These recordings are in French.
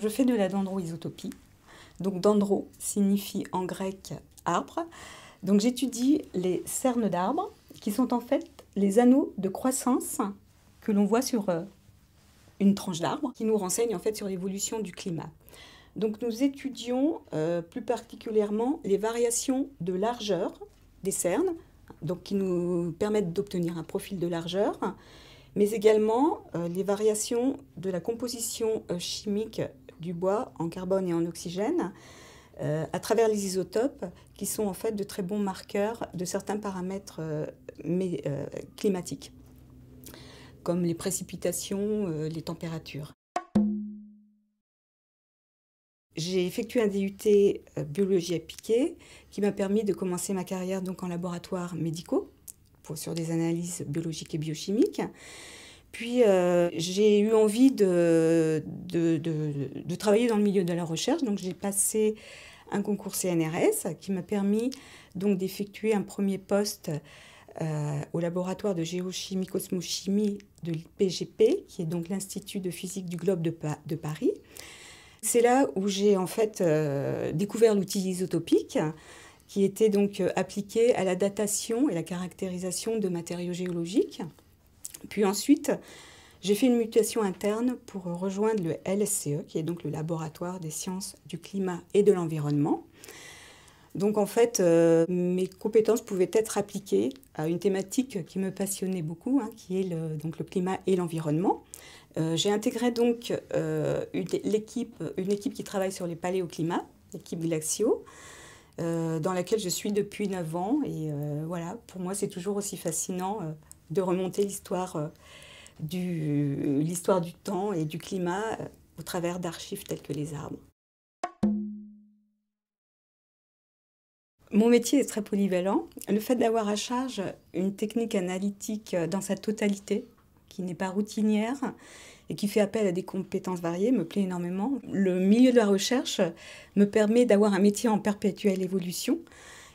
Je fais de la dendroisotopie. Donc dendro signifie en grec arbre. Donc j'étudie les cernes d'arbres qui sont en fait les anneaux de croissance que l'on voit sur euh, une tranche d'arbre qui nous renseigne en fait sur l'évolution du climat. Donc nous étudions euh, plus particulièrement les variations de largeur des cernes, donc qui nous permettent d'obtenir un profil de largeur, mais également euh, les variations de la composition chimique du bois en carbone et en oxygène euh, à travers les isotopes qui sont en fait de très bons marqueurs de certains paramètres euh, euh, climatiques, comme les précipitations, les températures. J'ai effectué un DUT biologie appliquée qui m'a permis de commencer ma carrière donc en laboratoire médicaux pour, sur des analyses biologiques et biochimiques. Puis euh, j'ai eu envie de, travailler dans le milieu de la recherche, donc j'ai passé un concours CNRS qui m'a permis donc d'effectuer un premier poste euh, au laboratoire de géochimie cosmochimie de l'IPGP, qui est donc l'Institut de physique du globe de, Paris. C'est là où j'ai en fait euh, découvert l'outil isotopique qui était donc appliqué à la datation et la caractérisation de matériaux géologiques. Puis ensuite, j'ai fait une mutation interne pour rejoindre le LSCE, qui est donc le laboratoire des sciences du climat et de l'environnement. Donc en fait, euh, mes compétences pouvaient être appliquées à une thématique qui me passionnait beaucoup, hein, qui est le, donc le climat et l'environnement. Euh, j'ai intégré donc euh, une, équipe, une équipe qui travaille sur les paléoclimats, l'équipe Glaxio, euh, dans laquelle je suis depuis 9 ans. Et voilà, pour moi, c'est toujours aussi fascinant de remonter l'histoire euh, du, du temps et du climat euh, au travers d'archives telles que les arbres. Mon métier est très polyvalent. Le fait d'avoir à charge une technique analytique euh, dans sa totalité, qui n'est pas routinière et qui fait appel à des compétences variées, me plaît énormément. Le milieu de la recherche me permet d'avoir un métier en perpétuelle évolution.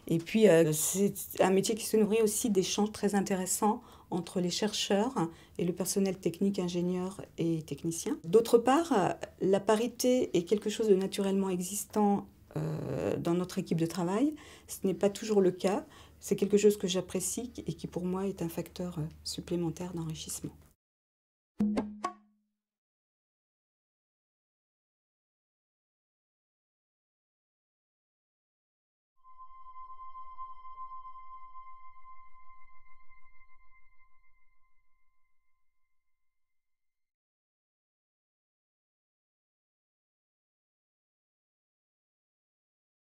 Et puis, c'est un métier qui se nourrit aussi d'échanges très intéressants entre les chercheurs et le personnel technique, ingénieur et technicien. D'autre part, la parité est quelque chose de naturellement existant euh, dans notre équipe de travail. Ce n'est pas toujours le cas. C'est quelque chose que j'apprécie et qui pour moi est un facteur euh, supplémentaire d'enrichissement.